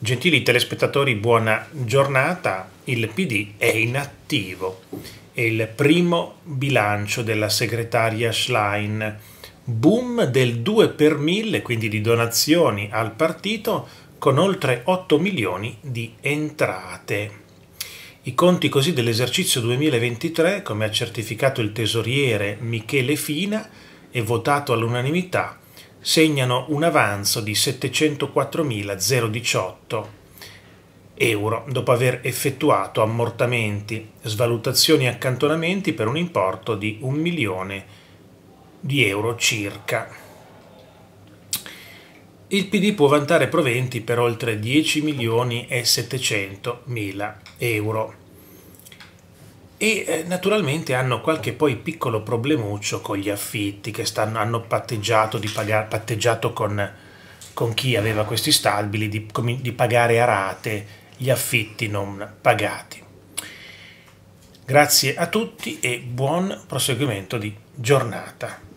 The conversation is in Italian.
Gentili telespettatori, buona giornata. Il PD è inattivo. È il primo bilancio della segretaria Schlein. Boom del 2 per 1000, quindi di donazioni al partito, con oltre 8 milioni di entrate. I conti così dell'esercizio 2023, come ha certificato il tesoriere Michele Fina, e votato all'unanimità segnano un avanzo di 704.018 euro dopo aver effettuato ammortamenti, svalutazioni e accantonamenti per un importo di 1 milione di euro circa. Il PD può vantare proventi per oltre 10 milioni e 700 mila euro e eh, naturalmente hanno qualche poi piccolo problemuccio con gli affitti che stanno, hanno patteggiato, di paga- patteggiato con, con, chi aveva questi stabili di, di pagare a rate gli affitti non pagati. Grazie a tutti e buon proseguimento di giornata.